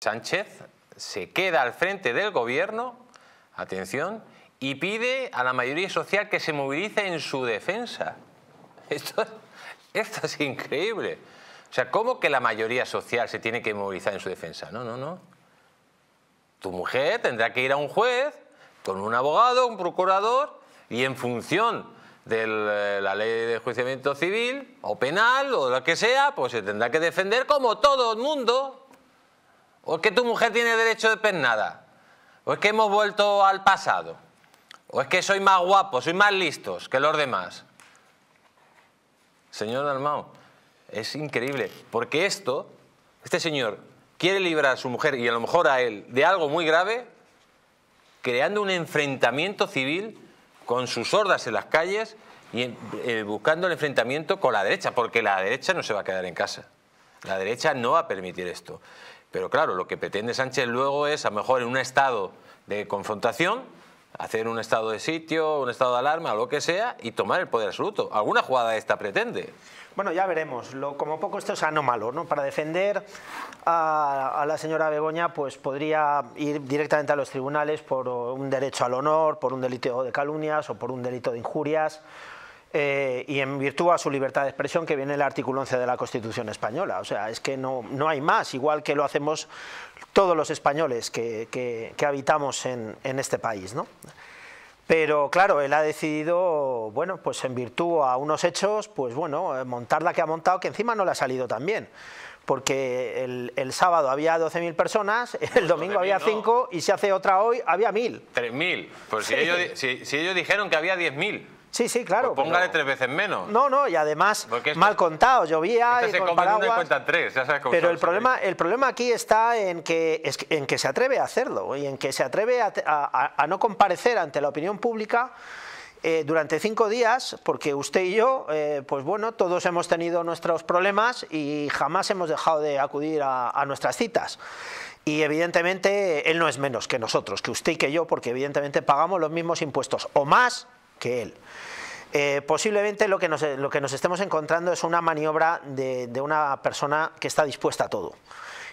Sánchez se queda al frente del gobierno, atención, y pide a la mayoría social que se movilice en su defensa. Esto, es increíble. O sea, ¿cómo que la mayoría social se tiene que movilizar en su defensa? No, no, no. Tu mujer tendrá que ir a un juez con un abogado, un procurador, y en función de la ley de enjuiciamiento civil o penal o lo que sea, pues se tendrá que defender como todo el mundo o es que tu mujer tiene derecho de pernada, o es que hemos vuelto al pasado, o es que soy más guapo, soy más listos que los demás. Señor Dalmao, es increíble, porque esto, este señor quiere librar a su mujer y a lo mejor a él de algo muy grave, creando un enfrentamiento civil con sus hordas en las calles y eh, buscando el enfrentamiento con la derecha, porque la derecha no se va a quedar en casa. La derecha no va a permitir esto. Pero claro, lo que pretende Sánchez luego es, a lo mejor en un estado de confrontación, hacer un estado de sitio, un estado de alarma, lo que sea, y tomar el poder absoluto. Alguna jugada esta pretende. Bueno, ya veremos. Lo, como poco esto es anómalo, ¿no? Para defender a, a, la señora Begoña, pues podría ir directamente a los tribunales por un derecho al honor, por un delito de calumnias o por un delito de injurias eh, y en virtud a su libertad de expresión que viene el artículo 11 de la Constitución española. O sea, es que no, no hay más, igual que lo hacemos todos los españoles que, que, habitamos en, en, este país. ¿no? Pero claro, él ha decidido, bueno, pues en virtud a unos hechos, pues bueno, eh, montar la que ha montado, que encima no le ha salido tan bien. Porque el, el sábado había 12.000 personas, el domingo había 5 y si hace otra hoy había 1.000. 3.000. Pues si, ellos, si, si ellos dijeron que había 10.000. Sí, sí, claro. Pues póngale tres veces menos. No, no, y además, mal contado, llovía y se tres, ya sabes Pero el problema, el problema aquí está en que, en que se atreve a hacerlo y en que se atreve a, no comparecer ante la opinión pública eh, durante cinco días, porque usted y yo, eh, pues bueno, todos hemos tenido nuestros problemas y jamás hemos dejado de acudir a, a, nuestras citas. Y evidentemente él no es menos que nosotros, que usted y que yo, porque evidentemente pagamos los mismos impuestos, o más, que él. Eh, posiblemente lo que, nos, eh, lo que, nos, estemos encontrando es una maniobra de, una persona que está dispuesta a todo.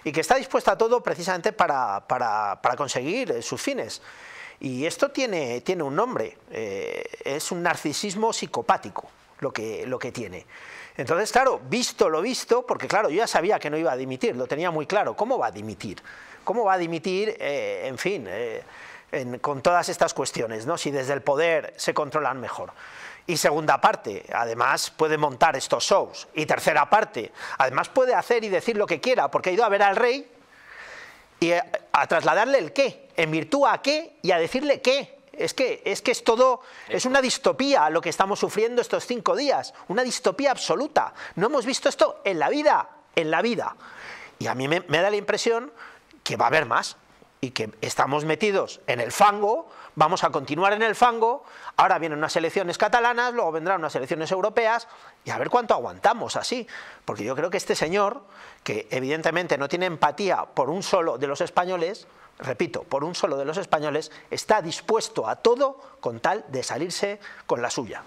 Y que está dispuesta a todo precisamente para, conseguir eh, sus fines. Y esto tiene, tiene un nombre, es un narcisismo psicopático lo que, lo que tiene. Entonces, claro, visto lo visto, porque claro, yo ya sabía que no iba a dimitir, lo tenía muy claro, ¿cómo va a dimitir? ¿Cómo va a dimitir, en fin con todas estas cuestiones, ¿no? si desde el poder se controlan mejor. Y segunda parte, además puede montar estos shows. Y tercera parte, además puede hacer y decir lo que quiera, porque ha ido a ver al rey y a, trasladarle el qué, en virtud a qué y a decirle qué. Es que, es que es todo, es una distopía lo que estamos sufriendo estos cinco días, una distopía absoluta. No hemos visto esto en la vida, en la vida. Y a mí me da la impresión que va a haber más, y que estamos metidos en el fango, vamos a continuar en el fango, ahora vienen unas elecciones catalanas, luego vendrán unas elecciones europeas, y a ver cuánto aguantamos así, porque yo creo que este señor, que evidentemente no tiene empatía por un solo de los españoles, repito, por un solo de los españoles, está dispuesto a todo con tal de salirse con la suya.